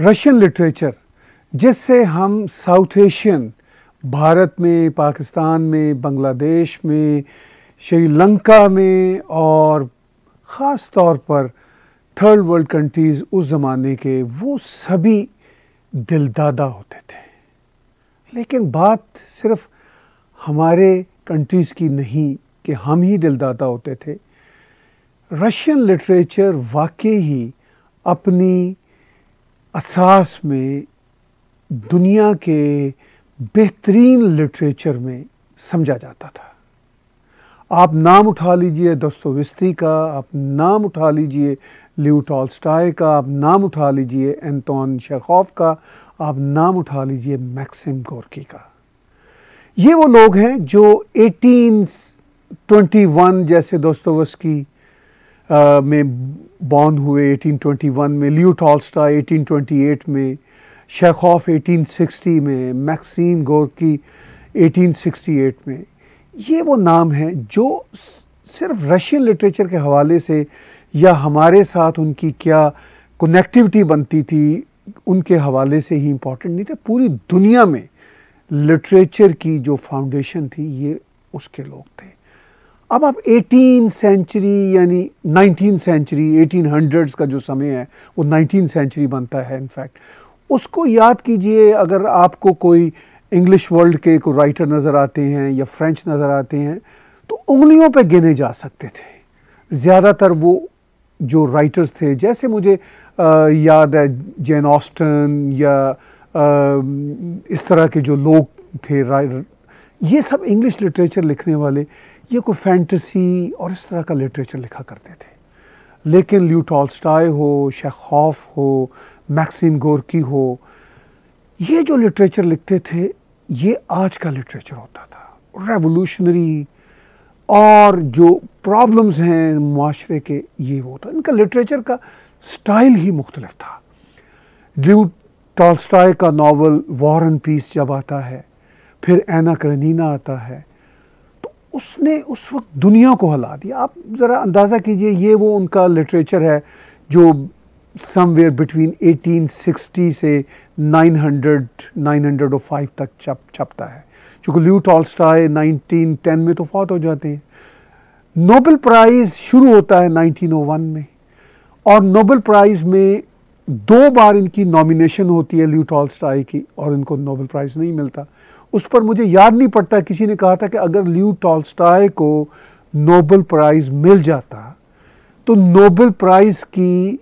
Russian literature जिससे हम south Asian Bharat में पाकिस्तान में बांग्लादेश में श्रीलंका में और ख़ास तौर पर थर्ड वर्ल्ड कंट्रीज़ उस ज़माने के वो सभी दिलदादा होते थे लेकिन बात सिर्फ हमारे कंट्रीज़ की नहीं कि हम ही दिलदादा होते थे रशियन लिटरेचर वाकई ही अपनी असास में दुनिया के बेहतरीन लिटरेचर में समझा जाता था आप नाम उठा लीजिए दस्तोविस्ती का आप नाम उठा लीजिए ल्यू स्टाई का आप नाम उठा लीजिए एंतोन शेखॉफ का आप नाम उठा लीजिए मैक्सिम गोरकी का ये वो लोग हैं जो एटीन जैसे वन जैसे दोस्तोवस्की Uh, में बॉर्न हुए 1821 में लियो टॉल्स्टा 1828 में शेखॉफ 1860 में मैक्सिम गोरकी 1868 में ये वो नाम हैं जो सिर्फ रशियन लिटरेचर के हवाले से या हमारे साथ उनकी क्या कनेक्टिविटी बनती थी उनके हवाले से ही इम्पॉर्टेंट नहीं था पूरी दुनिया में लिटरेचर की जो फाउंडेशन थी ये उसके लोग थे अब आप एटीन सेंचुरी यानी नाइनटीन सेंचुरी एटीन हंड्रेड्स का जो समय है वो नाइनटीन सेंचुरी बनता है इनफैक्ट उसको याद कीजिए अगर आपको कोई इंग्लिश वर्ल्ड के कोई राइटर नज़र आते हैं या फ्रेंच नज़र आते हैं तो उंगलियों पे गिने जा सकते थे ज़्यादातर वो जो राइटर्स थे जैसे मुझे आ, याद है जैन ऑस्टन या आ, इस तरह के जो लोग थे ये सब इंग्लिश लिटरेचर लिखने वाले ये कोई फैंटसी और इस तरह का लिटरेचर लिखा करते थे लेकिन ल्यू टॉल्स्टाय हो शेखौफ हो मैक्सिम गोरकी हो ये जो लिटरेचर लिखते थे ये आज का लिटरेचर होता था रेवोल्यूशनरी और जो प्रॉब्लम्स हैं माशरे के ये वो था इनका लिटरेचर का स्टाइल ही मुख्तलफ था ल्यू टॉल्स्टाय का नावल वॉर एंड पीस जब आता है फिर एना करनीना आता है उसने उस वक्त दुनिया को हिला दिया आप ज़रा अंदाज़ा कीजिए ये वो उनका लिटरेचर है जो समवेयर बिटवीन 1860 से 900 905 तक छप छपता है चूँकि ल्यू टॉल्स्टाय 1910 में तो फौत हो जाते हैं नोबल प्राइज़ शुरू होता है 1901 में और नोबल प्राइज़ में दो बार इनकी नॉमिनेशन होती है ल्यू टॉल्स्टाय की और इनको नोबल प्राइज़ नहीं मिलता उस पर मुझे याद नहीं पड़ता किसी ने कहा था कि अगर ल्यू टॉल्स्टाय को नोबल प्राइज़ मिल जाता तो नोबल प्राइज़ की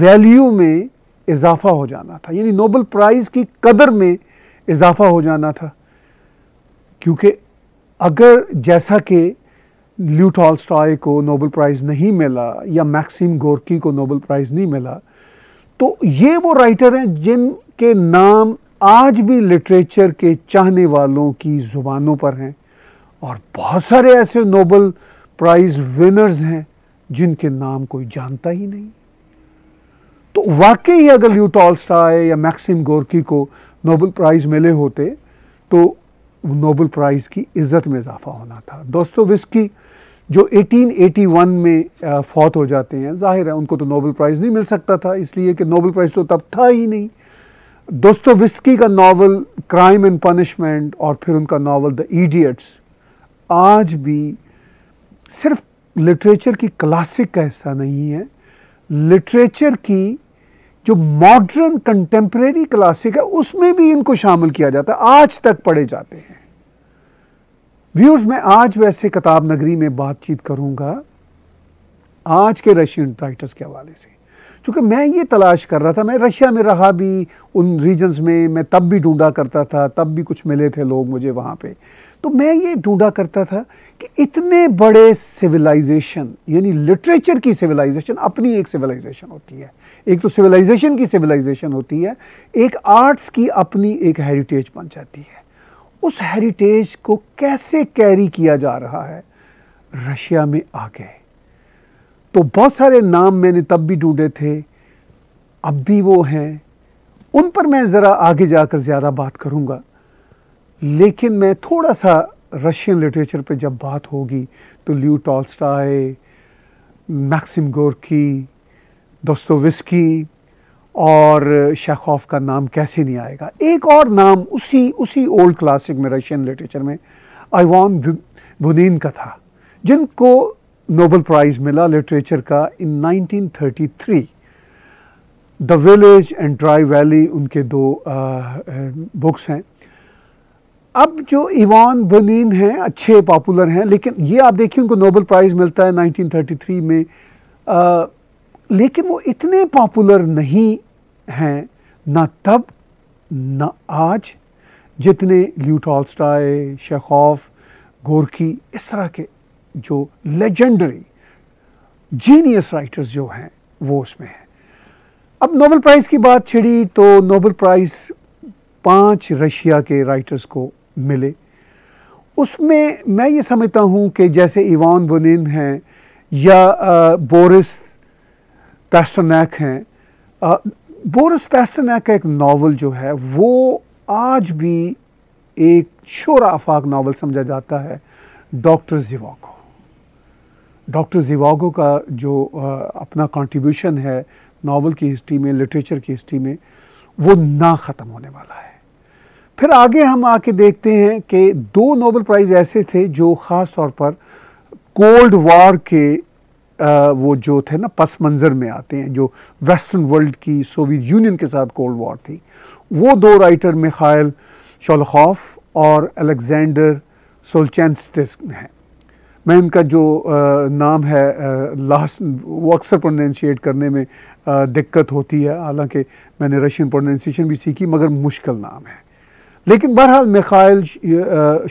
वैल्यू में इजाफा हो जाना था यानी नोबल प्राइज़ की कदर में इजाफा हो जाना था क्योंकि अगर जैसा कि ल्यू टॉल्स्टाय को नोबल प्राइज़ नहीं मिला या मैक्सिम गोरकी को नोबल प्राइज़ नहीं मिला तो ये वो राइटर हैं जिनके नाम आज भी लिटरेचर के चाहने वालों की ज़ुबानों पर हैं और बहुत सारे ऐसे नोबल प्राइज़ विनर्स हैं जिनके नाम कोई जानता ही नहीं तो वाकई अगर टॉल टॉल्स्टाय या मैक्सिम गोरकी को नोबल प्राइज़ मिले होते तो नोबल प्राइज़ की इज़्ज़त में इजाफा होना था दोस्तों विस्की जो 1881 में फौत हो जाते हैं जाहिर है उनको तो नोबल प्राइज़ नहीं मिल सकता था इसलिए कि नोबल प्राइज़ तो तब था ही नहीं दोस्तोविस्की का नावल क्राइम एंड पनिशमेंट और फिर उनका नावल द ईडियट्स आज भी सिर्फ लिटरेचर की क्लासिक का हिस्सा नहीं है लिटरेचर की जो मॉडर्न कंटेम्प्रेरी क्लासिक है उसमें भी इनको शामिल किया जाता है आज तक पढ़े जाते हैं व्यूर्स मैं आज वैसे किताब नगरी में बातचीत करूंगा आज के रशियन राइटर्स के हवाले से चूँकि मैं ये तलाश कर रहा था मैं रशिया में रहा भी उन रीजन्स में मैं तब भी ढूंढा करता था तब भी कुछ मिले थे लोग मुझे वहाँ पे तो मैं ये ढूंढा करता था कि इतने बड़े सिविलाइजेशन यानी लिटरेचर की सिविलाइजेशन अपनी एक सिविलाइजेशन होती है एक तो सिविलाइजेशन की सिविलाइजेशन होती है एक आर्ट्स की अपनी एक हेरिटेज बन जाती है उस हेरिटेज को कैसे कैरी किया जा रहा है रशिया में आ गए तो बहुत सारे नाम मैंने तब भी ढूंढे थे अब भी वो हैं उन पर मैं ज़रा आगे जाकर ज़्यादा बात करूँगा लेकिन मैं थोड़ा सा रशियन लिटरेचर पर जब बात होगी तो ल्यू टॉल्स्टाय मैक्सिम गोरकी दोस्तोविस्की और शेखोफ का नाम कैसे नहीं आएगा एक और नाम उसी उसी ओल्ड क्लासिक में रशियन लिटरेचर में आईवान बुनिन का था जिनको नोबल प्राइज़ मिला लिटरेचर का in 1933 the village and dry valley उनके दो आ, बुक्स हैं अब जो इवान बनीन हैं अच्छे पॉपुलर हैं लेकिन ये आप देखिए उनको नोबल प्राइज़ मिलता है 1933 में आ, लेकिन वो इतने पॉपुलर नहीं हैं ना तब ना आज जितने ल्यूट शेखौफ गोरकी इस तरह के जो लेजेंडरी जीनियस राइटर्स जो हैं वो उसमें हैं अब नोबल प्राइज़ की बात छिड़ी तो नोबल प्राइज़ पांच रशिया के राइटर्स को मिले उसमें मैं ये समझता हूँ कि जैसे इवान बुनिन हैं या आ, बोरिस पेस्टनैक हैं बोरिस पेस्टनैक का एक नावल जो है वो आज भी एक शोरा आफाक नावल समझा जाता है डॉक्टर जिवा को डॉक्टर जिवागो का जो अपना कंट्रीब्यूशन है नावल की हिस्ट्री में लिटरेचर की हिस्ट्री में वो ना ख़त्म होने वाला है फिर आगे हम आके देखते हैं कि दो नोबल प्राइज़ ऐसे थे जो ख़ास तौर पर कोल्ड वॉर के आ, वो जो थे ना पस मंज़र में आते हैं जो वेस्टर्न वर्ल्ड की सोवियत यूनियन के साथ कोल्ड वॉर थी वो दो राइटर मिखाइल शोलखॉफ और अलेक्जेंडर सोलचैनस्टिस्क हैं मैं उनका जो नाम है लास्ट वो अक्सर प्रोनाशिएट करने में दिक्कत होती है हालांकि मैंने रशियन प्रोनाशिएशन भी सीखी मगर मुश्किल नाम है लेकिन बहरहाल मिखाइल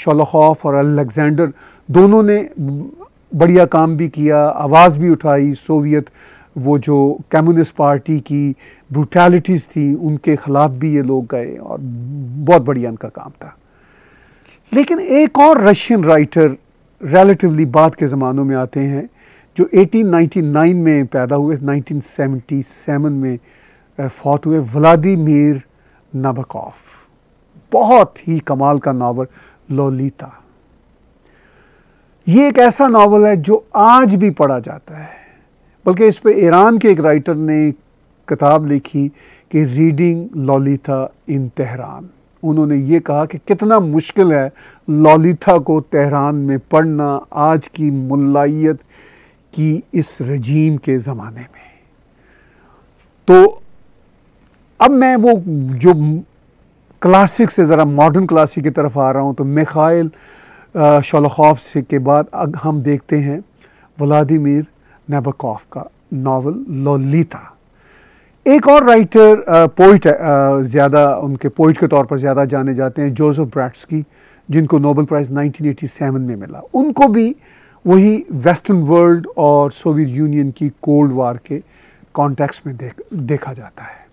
शोलखौफ और अलेक्जेंडर दोनों ने बढ़िया काम भी किया आवाज़ भी उठाई सोवियत वो जो कम्युनिस्ट पार्टी की ब्रूटैलिटीज़ थी उनके ख़िलाफ़ भी ये लोग गए और बहुत बढ़िया इनका काम था लेकिन एक और रशियन राइटर रेलेटिवली बाद के ज़मानों में आते हैं जो 1899 में पैदा हुए 1977 में फौत हुए व्लादिमिर नबकॉफ बहुत ही कमाल का नावल लोलीता ये एक ऐसा नावल है जो आज भी पढ़ा जाता है बल्कि इस पर ईरान के एक राइटर ने किताब लिखी कि रीडिंग लोलीता इन तेहरान उन्होंने ये कहा कि कितना मुश्किल है लॉलिथा को तेहरान में पढ़ना आज की मुलायत की इस रजीम के ज़माने में तो अब मैं वो जो क्लासिक से ज़रा मॉडर्न क्लासिक की तरफ आ रहा हूँ तो मिखाइल शोलखॉफ से के बाद अब हम देखते हैं व्लादिमिर नबकॉफ का नावल लोलीता एक और राइटर पोइट ज़्यादा उनके पोइट के तौर पर ज़्यादा जाने जाते हैं जोसेफ ब्रैट्स की जिनको नोबल प्राइज़ नाइनटीन में मिला उनको भी वही वेस्टर्न वर्ल्ड और सोवियत यूनियन की कोल्ड वार के कॉन्टेक्स्ट में देख देखा जाता है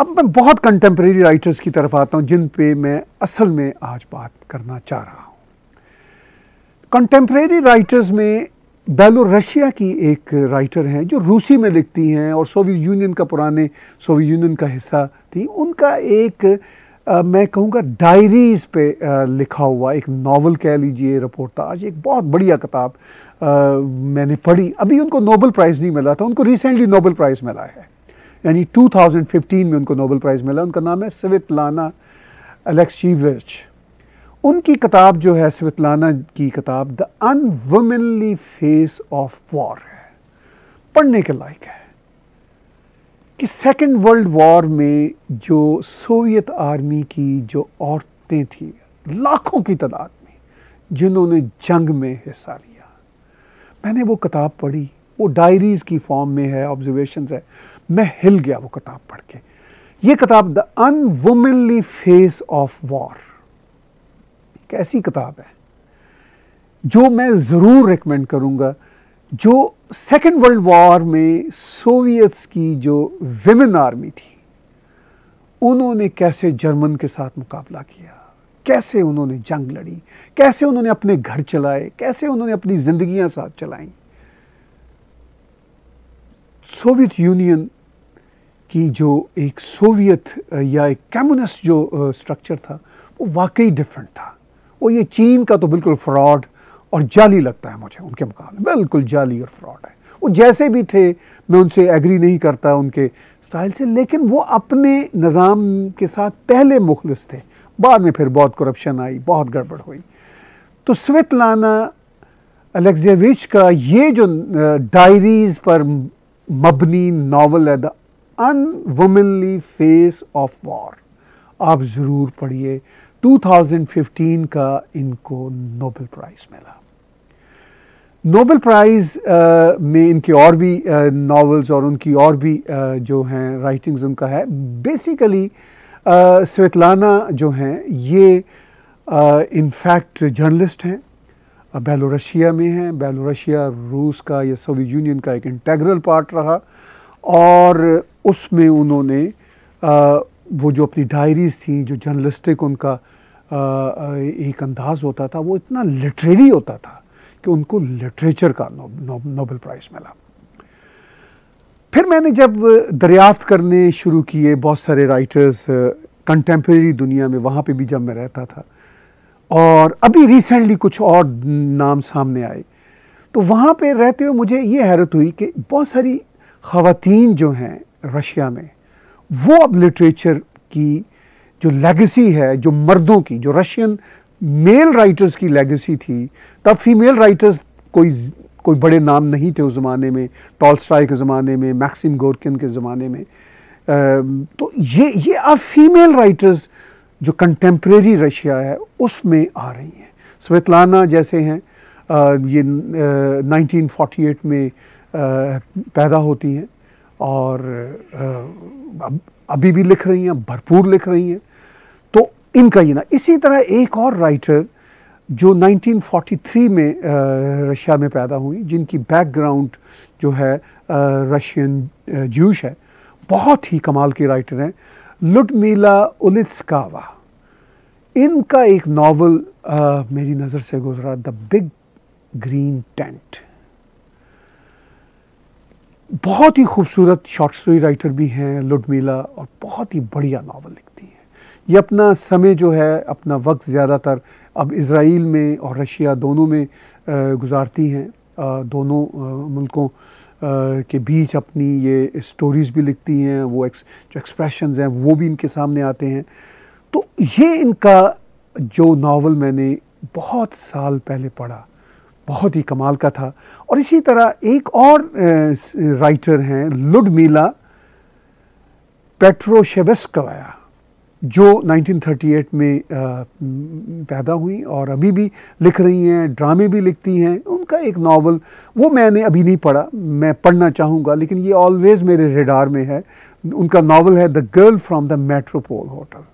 अब मैं बहुत कंटेम्प्रेरी राइटर्स की तरफ आता हूँ जिन पे मैं असल में आज बात करना चाह रहा हूँ कंटेम्प्रेरी राइटर्स में बेलोरशिया की एक राइटर हैं जो रूसी में लिखती हैं और सोवियत यूनियन का पुराने सोवियत यूनियन का हिस्सा थी उनका एक आ, मैं कहूँगा डायरीज़ पे आ, लिखा हुआ एक नावल कह लीजिए रिपोर्टाज एक बहुत बढ़िया किताब मैंने पढ़ी अभी उनको नोबल प्राइज़ नहीं मिला था उनको रिसेंटली नोबल प्राइज़ मिला है यानी 2015 में उनको नोबल प्राइज़ मिला उनका नाम है सवित लाना अलेक्सीविच उनकी किताब जो है सवितलाना की किताब the unwomanly face of war है पढ़ने के लायक है कि सेकेंड वर्ल्ड वॉर में जो सोवियत आर्मी की जो औरतें थी लाखों की तादाद में जिन्होंने जंग में हिस्सा लिया मैंने वो किताब पढ़ी वो डायरीज़ की फॉर्म में है ऑब्जर्वेशन है मैं हिल गया वो किताब पढ़ के ये किताब the unwomanly face of war एक ऐसी किताब है जो मैं ज़रूर रिकमेंड करूँगा जो सेकेंड वर्ल्ड वॉर में सोवियत्स की जो विमेन आर्मी थी उन्होंने कैसे जर्मन के साथ मुकाबला किया कैसे उन्होंने जंग लड़ी कैसे उन्होंने अपने घर चलाए कैसे उन्होंने अपनी ज़िंदगियां साथ चलाई सोवियत यूनियन की जो एक सोवियत या एक कम्युनिस्ट जो स्ट्रक्चर था वो वाकई डिफरेंट था वो ये चीन का तो बिल्कुल फ्रॉड और जाली लगता है मुझे उनके मुकाबले बिल्कुल जाली और फ्रॉड है वो जैसे भी थे मैं उनसे एग्री नहीं करता उनके स्टाइल से लेकिन वो अपने निज़ाम के साथ पहले मुखलस थे बाद में फिर बहुत करप्शन आई बहुत गड़बड़ हुई तो लाना अलेक्जेविच का ये जो डायरीज़ पर मबनी नावल है the unwomanly face of war आप ज़रूर पढ़िए 2015 का इनको नोबेल प्राइज़ मिला नोबेल प्राइज़ में इनके और भी नावल्स और उनकी और भी जो हैं राइटिंग्स उनका है बेसिकली स्वेतलाना जो हैं ये इनफैक्ट जर्नलिस्ट हैं बेलोरशिया में हैं बेलोरशिया रूस का या सोवियत यूनियन का एक इंटेग्रल पार्ट रहा और उसमें उन्होंने वो जो अपनी डायरीज़ थी जो जर्नलिस्टिक उनका एक अंदाज़ होता था वो इतना लिटरेरी होता था कि उनको लिटरेचर का नोबल प्राइज़ मिला फिर मैंने जब दरियाफ्त करने शुरू किए बहुत सारे राइटर्स कंटेम्प्रेरी दुनिया में वहाँ पे भी जब मैं रहता था और अभी रिसेंटली कुछ और नाम सामने आए तो वहाँ पे रहते हुए मुझे ये हैरत हुई कि बहुत सारी ख़वातीन जो हैं रशिया में वो अब लिटरेचर की जो लेगेसी है जो मर्दों की जो रशियन मेल राइटर्स की लेगेसी थी तब फीमेल राइटर्स कोई कोई बड़े नाम नहीं थे उस ज़माने में टॉलस्टाई के ज़माने में मैक्सिम गोरकिन के ज़माने में आ, तो ये ये अब फीमेल राइटर्स जो कंटेम्प्रेरी रशिया है उसमें आ रही हैं स्वेतलाना जैसे हैं ये आ, 1948 में पैदा होती हैं और अभी भी लिख रही हैं भरपूर लिख रही हैं तो इनका ये ना इसी तरह एक और राइटर जो 1943 में रशिया में पैदा हुई जिनकी बैकग्राउंड जो है रशियन जूश है बहुत ही कमाल के राइटर हैं लुटमीला उलिस्कावा इनका एक नावल मेरी नज़र से गुजरा द बिग ग्रीन टेंट बहुत ही खूबसूरत शॉर्ट स्टोरी राइटर भी हैं लुडमीला और बहुत ही बढ़िया नावल लिखती हैं ये अपना समय जो है अपना वक्त ज़्यादातर अब इसराइल में और रशिया दोनों में गुजारती हैं दोनों मुल्कों के बीच अपनी ये स्टोरीज़ भी लिखती हैं वो एक्स जो एक्सप्रेशंस हैं वो भी इनके सामने आते हैं तो ये इनका जो नावल मैंने बहुत साल पहले पढ़ा बहुत ही कमाल का था और इसी तरह एक और राइटर हैं मीला पेट्रोशेवस्कवाया जो 1938 में पैदा हुई और अभी भी लिख रही हैं ड्रामे भी लिखती हैं उनका एक नावल वो मैंने अभी नहीं पढ़ा मैं पढ़ना चाहूँगा लेकिन ये ऑलवेज़ मेरे रेडार में है उनका नावल है the girl from the Metropol hotel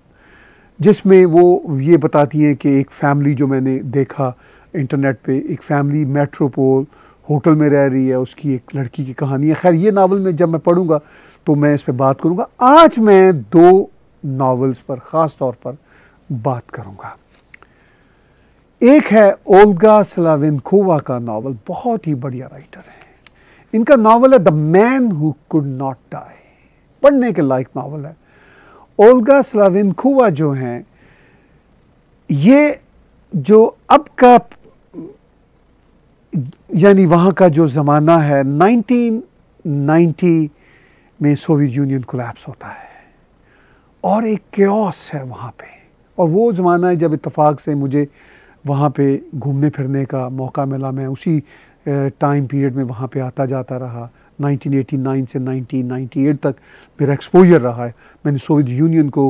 जिसमें वो ये बताती हैं कि एक फैमिली जो मैंने देखा इंटरनेट पे एक फैमिली मेट्रोपोल होटल में रह रही है उसकी एक लड़की की कहानी है खैर ये नावल में जब मैं पढ़ूंगा तो मैं इस पर बात करूंगा आज मैं दो नावल्स पर ख़ास तौर पर बात करूंगा एक है ओल्गा सलाविनखोवा का नावल बहुत ही बढ़िया राइटर है इनका नावल है the man who could not die पढ़ने के लायक नावल है ओल्गा सलाविनखोवा जो हैं ये जो अब का यानी वहाँ का जो ज़माना है 1990 में सोवियत यूनियन कोलैप्स होता है और एक क्योस है वहाँ पे और वो ज़माना है जब इतफ़ाक़ से मुझे वहाँ पे घूमने फिरने का मौका मिला मैं उसी टाइम पीरियड में वहाँ पे आता जाता रहा 1989 से 1998 तक मेरा एक्सपोजर रहा है मैंने सोवियत यूनियन को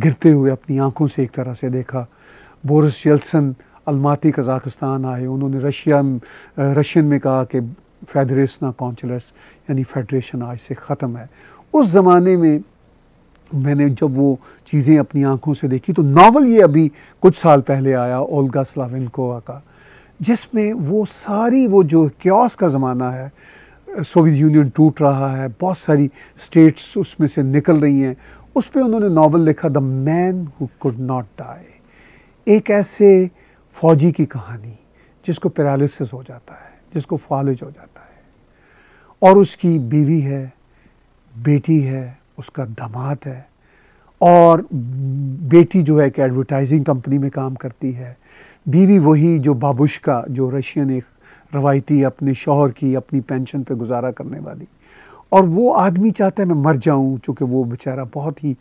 गिरते हुए अपनी आँखों से एक तरह से देखा बोरिस यल्सन अलमाती कज़ाकिस्तान आए उन्होंने रशिया रशियन में कहा कि फेडरेसना कॉन्चलस यानी फेडरेशन आज से ख़त्म है उस ज़माने में मैंने जब वो चीज़ें अपनी आंखों से देखी तो नावल ये अभी कुछ साल पहले आया ओल्गा स्लाविनकोवा का जिसमें वो सारी वो जो क्योस का ज़माना है सोवियत यूनियन टूट रहा है बहुत सारी स्टेट्स उसमें से निकल रही हैं उस पर उन्होंने नावल लिखा the man who could not die एक ऐसे फौजी की कहानी जिसको पैरालिसिस हो जाता है जिसको फॉलिज हो जाता है और उसकी बीवी है बेटी है उसका दामाद है और बेटी जो है एक एडवर्टाइजिंग कंपनी में काम करती है बीवी वही जो बाबुश का जो रशियन एक रवायती अपने शोहर की अपनी पेंशन पे गुजारा करने वाली और वो आदमी चाहता है मैं मर जाऊं चूँकि वो बेचारा बहुत ही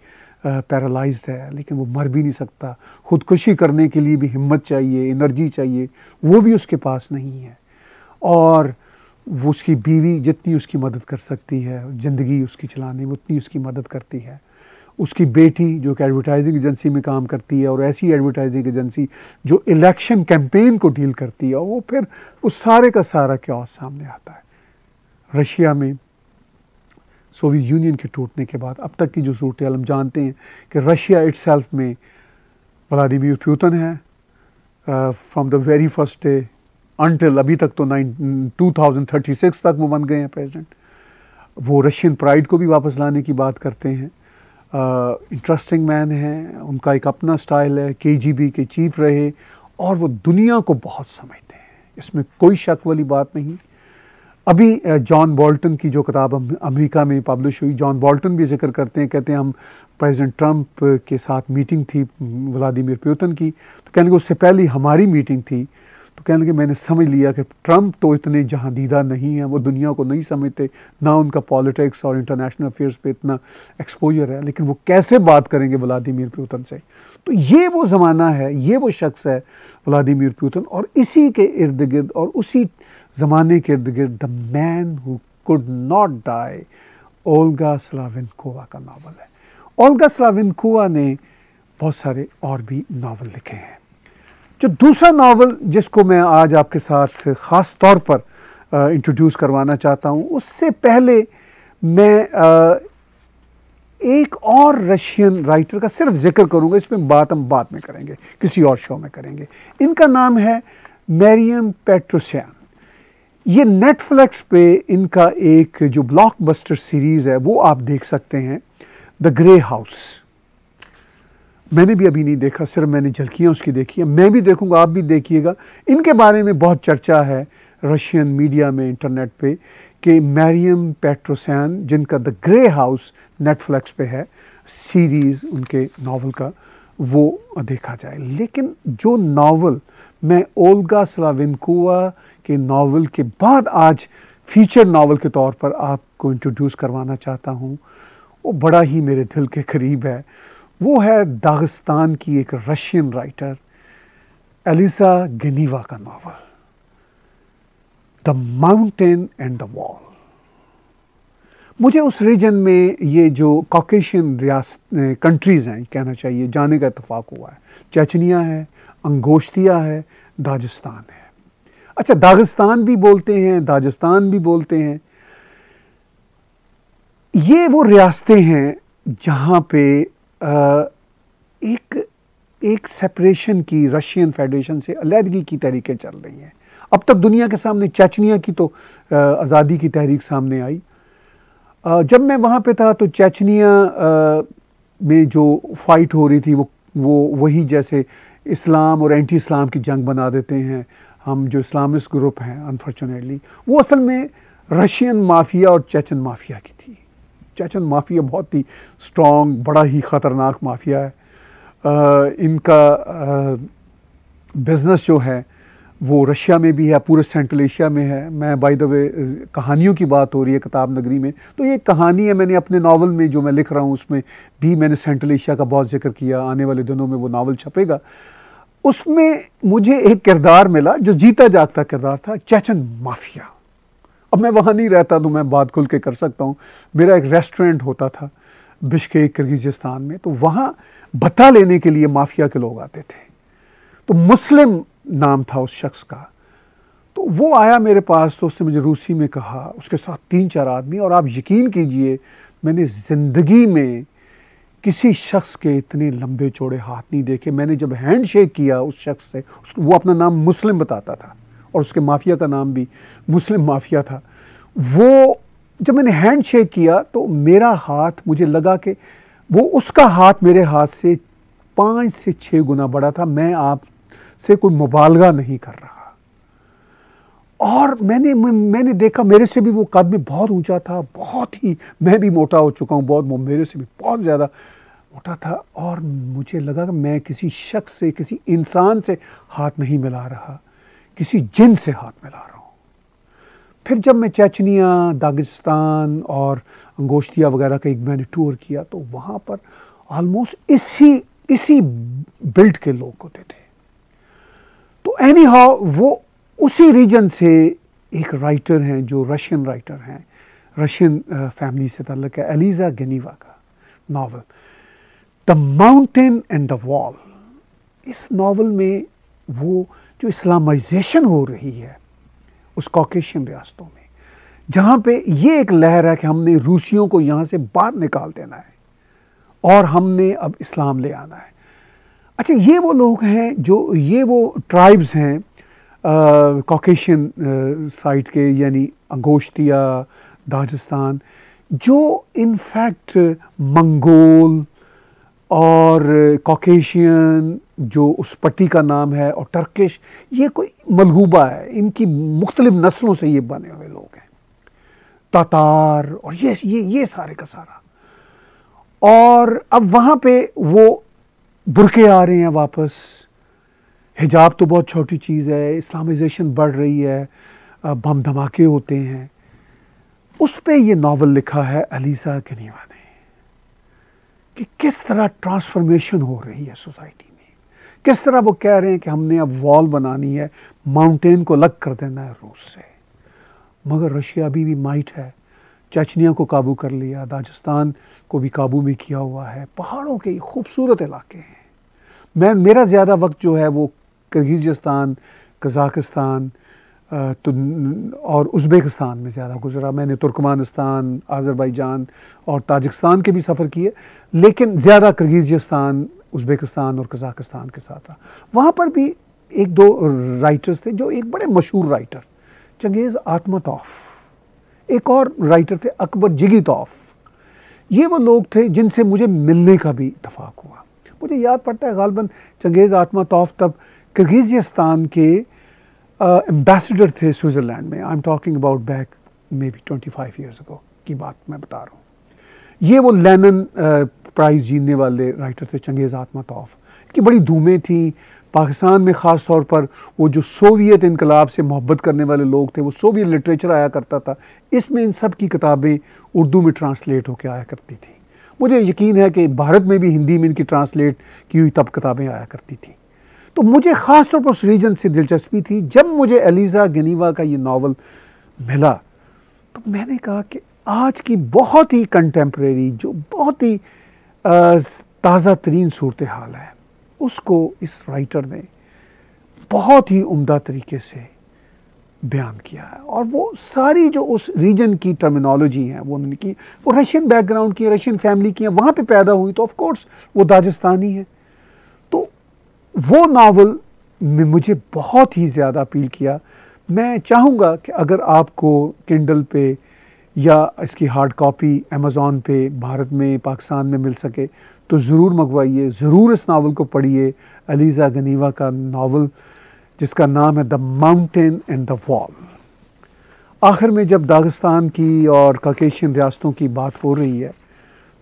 पैरालाइज है लेकिन वो मर भी नहीं सकता खुदकुशी करने के लिए भी हिम्मत चाहिए एनर्जी चाहिए वो भी उसके पास नहीं है और वो उसकी बीवी जितनी उसकी मदद कर सकती है ज़िंदगी उसकी चलाने में उतनी उसकी मदद करती है उसकी बेटी जो कि एडवर्टाइजिंग एजेंसी में काम करती है और ऐसी एडवर्टाइजिंग एजेंसी जो इलेक्शन कैंपेन को डील करती है और वो फिर उस सारे का सारा क्या सामने आता है रशिया में सोवियत यूनियन के टूटने के बाद अब तक की जो सूरत हम जानते हैं कि रशिया इट्स में व्लादिमिर प्यूतन है from the very first day until अभी तक तो nine two thousand thirty six तक वो बन गए हैं प्रेसिडेंट वो रशियन प्राइड को भी वापस लाने की बात करते हैं इंटरेस्टिंग uh, मैन हैं उनका एक अपना स्टाइल है के जी बी के चीफ रहे और वो दुनिया को बहुत समझते हैं इसमें कोई शक वाली बात नहीं अभी जॉन बॉल्टन की जो किताब अमेरिका में पब्लिश हुई जॉन बॉल्टन भी जिक्र करते हैं कहते हैं हम प्रेसिडेंट ट्रंप के साथ मीटिंग थी व्लादिमीर प्यूतन की तो कहने को उससे पहले हमारी मीटिंग थी तो कहने लगे मैंने समझ लिया कि ट्रंप तो इतने जहाँ दीदा नहीं हैं वो दुनिया को नहीं समझते ना उनका पॉलिटिक्स और इंटरनेशनल अफेयर्स पे इतना एक्सपोजर है लेकिन वो कैसे बात करेंगे व्लादिमीर पुतिन से तो ये वो ज़माना है ये वो शख्स है व्लादिमीर पुतिन और इसी के इर्द गिर्द और उसी ज़माने के इर्द गिर्द the man who could not die Olga Slavnikova का नावल है ओल्गा स्लाविनकोवा ने बहुत सारे और भी नावल लिखे हैं जो दूसरा नावल जिसको मैं आज आपके साथ ख़ास तौर पर इंट्रोड्यूस करवाना चाहता हूँ उससे पहले मैं आ, एक और रशियन राइटर का सिर्फ जिक्र करूँगा इसमें बात हम बाद में करेंगे किसी और शो में करेंगे इनका नाम है मैरियम पेट्रोसियन ये नेटफ्लिक्स पे इनका एक जो ब्लॉकबस्टर सीरीज़ है वो आप देख सकते हैं द ग्रे हाउस मैंने भी अभी नहीं देखा सिर्फ मैंने झलकियाँ उसकी देखी हैं मैं भी देखूँगा आप भी देखिएगा इनके बारे में बहुत चर्चा है रशियन मीडिया में इंटरनेट पे कि मैरियम पेट्रोसैन जिनका द ग्रे हाउस नेटफ्लिक्स पे है सीरीज़ उनके नावल का वो देखा जाए लेकिन जो नावल मैं ओल्गा सलाविनकुआ के नावल के बाद आज फीचर नावल के तौर पर आपको इंट्रोड्यूस करवाना चाहता हूँ वो बड़ा ही मेरे दिल के करीब है वो है दागिस्तान की एक रशियन राइटर एलिसा गनीवा का novel the mountain and the wall मुझे उस रीजन में ये जो काकेशियन रियासत कंट्रीज़ हैं कहना चाहिए जाने का इतफाक़ हुआ है चचनिया है अंगोश्तिया है दाजिस्तान है अच्छा दागिस्तान भी बोलते हैं दाजिस्तान भी बोलते हैं ये वो रियासतें हैं जहाँ पे एक एक सेपरेशन की रशियन फेडरेशन से अलीहदगी की तहरीकें चल रही हैं अब तक दुनिया के सामने चेचनिया की तो आज़ादी की तहरीक सामने आई जब मैं वहाँ पे था तो चेचनिया में जो फाइट हो रही थी वो वो वही जैसे इस्लाम और एंटी इस्लाम की जंग बना देते हैं हम जो इस्लामिस्ट ग्रुप हैं अनफॉर्चुनेटली वो असल में रशियन माफिया और चेचन माफिया की थी चेचन माफिया बहुत ही स्ट्रॉन्ग बड़ा ही ख़तरनाक माफिया है आ, इनका बिज़नेस जो है वो रशिया में भी है पूरे सेंट्रल एशिया में है मैं बाय द वे कहानियों की बात हो रही है किताब नगरी में तो ये कहानी है मैंने अपने नावल में जो मैं लिख रहा हूँ उसमें भी मैंने सेंट्रल एशिया का बहुत जिक्र किया आने वाले दिनों में वो नावल छपेगा उसमें मुझे एक किरदार मिला जो जीता जागता किरदार था चेचन माफिया अब मैं वहाँ नहीं रहता तो मैं बात खुल के कर सकता हूँ मेरा एक रेस्टोरेंट होता था बिश्केक किर्गिजिस्तान में तो वहाँ भत्ता लेने के लिए माफिया के लोग आते थे तो मुस्लिम नाम था उस शख्स का तो वो आया मेरे पास तो उसने मुझे रूसी में कहा उसके साथ तीन चार आदमी और आप यकीन कीजिए मैंने ज़िंदगी में किसी शख्स के इतने लंबे चौड़े हाथ नहीं देखे मैंने जब हैंड शेक किया उस शख्स से वो अपना नाम मुस्लिम बताता था और उसके माफिया का नाम भी मुस्लिम माफिया था वो जब मैंने हैंड शेक किया तो मेरा हाथ मुझे लगा कि वो उसका हाथ मेरे हाथ से पाँच से छः गुना बड़ा था मैं आप से कोई मुबालगा नहीं कर रहा और मैंने मैंने देखा मेरे से भी वो कद में बहुत ऊंचा था बहुत ही मैं भी मोटा हो चुका हूँ बहुत मेरे से भी बहुत ज़्यादा मोटा था और मुझे लगा कि मैं किसी शख्स से किसी इंसान से हाथ नहीं मिला रहा किसी जिन से हाथ मिला रहा हूँ फिर जब मैं चैचनिया दागिस्तान और अंगोश्तिया वगैरह का एक मैंने टूर किया तो वहाँ पर ऑलमोस्ट इसी इसी बिल्ड के लोग होते थे तो एनी हाउ वो उसी रीजन से एक राइटर हैं जो रशियन राइटर हैं रशियन फैमिली uh, से तल्लक है एलिज़ा गनीवा का novel the mountain and the wall इस नावल में वो जो इस्लामाइजेशन हो रही है उस कॉकेशन रियासतों में जहाँ पे ये एक लहर है कि हमने रूसियों को यहाँ से बाहर निकाल देना है और हमने अब इस्लाम ले आना है अच्छा ये वो लोग हैं जो ये वो ट्राइब्स हैं कॉकेशन साइड के यानी अंगोश्तिया दाजस्तान जो इनफैक्ट मंगोल और कॉकेशियन जो उस पट्टी का नाम है और टर्किश ये कोई मलहूबा है इनकी मुख्तलिफ नस्लों से ये बने हुए लोग हैं तातार और ये ये ये सारे का सारा और अब वहाँ पे वो बुरके आ रहे हैं वापस हिजाब तो बहुत छोटी चीज़ है इस्लामाइजेशन बढ़ रही है बम धमाके होते हैं उस पर यह नावल लिखा है अलीसा गनीवा कि किस तरह ट्रांसफॉर्मेशन हो रही है सोसाइटी में किस तरह वो कह रहे हैं कि हमने अब वॉल बनानी है माउंटेन को अलग कर देना है रूस से मगर रशिया अभी भी माइट है चचनिया को काबू कर लिया दाजस्तान को भी काबू में किया हुआ है पहाड़ों के खूबसूरत इलाके हैं मैं मेरा ज़्यादा वक्त जो है वो किर्गिजस्तान कजाकिस्तान तो और उज़्बेकिस्तान में ज़्यादा गुजरा मैंने तुर्कमानिस्तान आज़रबाईजान और ताजिकस्तान के भी सफ़र किए लेकिन ज़्यादा किर्गिज़स्तान उज़्बेकिस्तान और कज़ाकिस्तान के साथ रहा वहाँ पर भी एक दो राइटर्स थे जो एक बड़े मशहूर राइटर चंगेज़ आत्मतौफ एक और राइटर थे अकबर जिगी ये वो लोग थे जिनसे मुझे मिलने का भी इतफाक़ हुआ मुझे याद पड़ता है गालबन चंगेज़ आत्मा तौफ तब किर्गिज़स्तान के एम्बेसडर uh, थे स्विट्ज़रलैंड में I am talking about back maybe twenty five years ago की बात मैं बता रहा हूँ ये वो लेनन प्राइज़ uh, जीतने वाले राइटर थे चंगेज़ आत्मा तोफ़ की बड़ी धूमें थी पाकिस्तान में ख़ास तौर पर वो जो सोवियत इनकलाब से मोहब्बत करने वाले लोग थे वो सोवियत लिटरेचर आया करता था इसमें इन सब की किताबें उर्दू में ट्रांसलेट होकर आया करती थी मुझे यकीन है कि भारत में भी हिंदी में इनकी ट्रांसलेट की हुई तब किताबें आया करती थी तो मुझे ख़ास तौर पर उस रीजन से दिलचस्पी थी जब मुझे एलिज़ा गनीवा का ये नावल मिला तो मैंने कहा कि आज की बहुत ही कंटेम्प्रेरी जो बहुत ही ताज़ा तरीन सूरत हाल है उसको इस राइटर ने बहुत ही उम्दा तरीके से बयान किया है और वो सारी जो उस रीजन की टर्मिनोलॉजी हैं वो उन्होंने की वो रशियन बैकग्राउंड की रशियन फैमिली की हैं वहाँ पे पैदा हुई तो ऑफ कोर्स वो दाजस्तानी है वो नावल में मुझे बहुत ही ज़्यादा अपील किया मैं चाहूँगा कि अगर आपको किंडल पे या इसकी हार्ड कॉपी अमेज़ोन पे भारत में पाकिस्तान में मिल सके तो ज़रूर मंगवाइए ज़रूर इस नावल को पढ़िए अलीज़ा गनीवा का नावल जिसका नाम है the mountain and the wall आखिर में जब दागस्तान की और काकेशियन रियासतों की बात हो रही है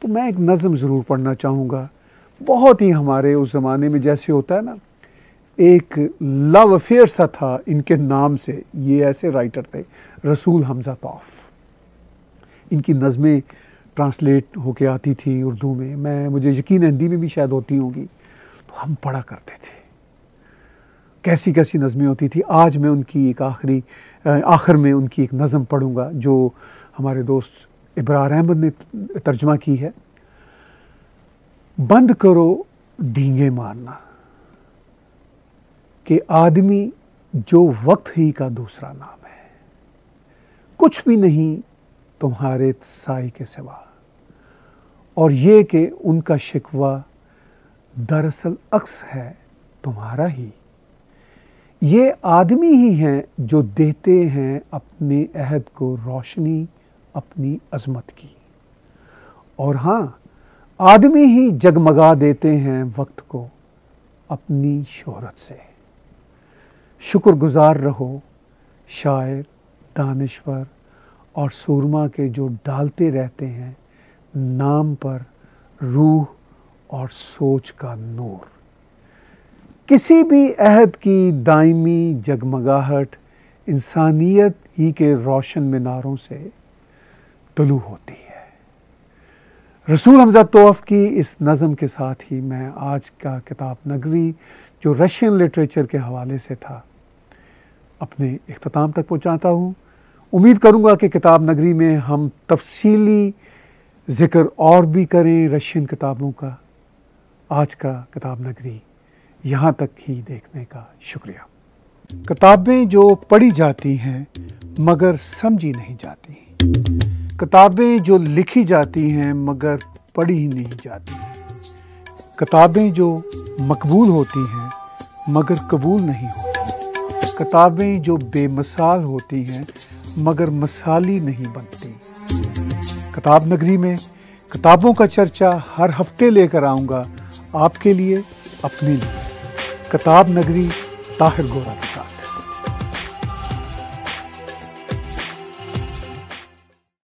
तो मैं एक नज़म ज़रूर पढ़ना चाहूँगा बहुत ही हमारे उस ज़माने में जैसे होता है ना एक लव अफेयर सा था इनके नाम से ये ऐसे राइटर थे रसूल हमज़ा तौफ इनकी नज़में ट्रांसलेट होके आती थी उर्दू में मैं मुझे यकीन है हिंदी में भी शायद होती होंगी तो हम पढ़ा करते थे कैसी कैसी नज़में होती थी आज मैं उनकी एक आखिरी आखिर में उनकी एक नज़म पढ़ूंगा जो हमारे दोस्त इब्रार अहमद ने तर्जमा की है बंद करो डींगे मारना कि आदमी जो वक्त ही का दूसरा नाम है कुछ भी नहीं तुम्हारे साई के सिवा और ये कि उनका शिकवा दरअसल अक्स है तुम्हारा ही ये आदमी ही हैं जो देते हैं अपने अहद को रोशनी अपनी अजमत की और हाँ आदमी ही जगमगा देते हैं वक्त को अपनी शोहरत से शुक्रगुजार रहो शायर दानश्वर और सूरमा के जो डालते रहते हैं नाम पर रूह और सोच का नूर किसी भी अहद की दायमी जगमगाहट इंसानियत ही के रोशन मीनारों से तुलू होती है रसूल हमजा तोफ़ की इस नज़म के साथ ही मैं आज का किताब नगरी जो रशियन लिटरेचर के हवाले से था अपने अख्ताम तक पहुँचाता हूँ उम्मीद करूँगा कि किताब नगरी में हम तफसली ज़िक्र और भी करें रशियन किताबों का आज का किताब नगरी यहाँ तक ही देखने का शुक्रिया किताबें जो पढ़ी जाती हैं मगर समझी नहीं जाती किताबें जो लिखी जाती हैं मगर पढ़ी ही नहीं जाती किताबें जो मकबूल होती हैं मगर कबूल नहीं होती किताबें जो बेमिसाल होती हैं मगर मसाली नहीं बनती किताब नगरी में किताबों का चर्चा हर हफ्ते लेकर आऊँगा आपके लिए अपने लिए किताब नगरी ताहिर गोरा के साथ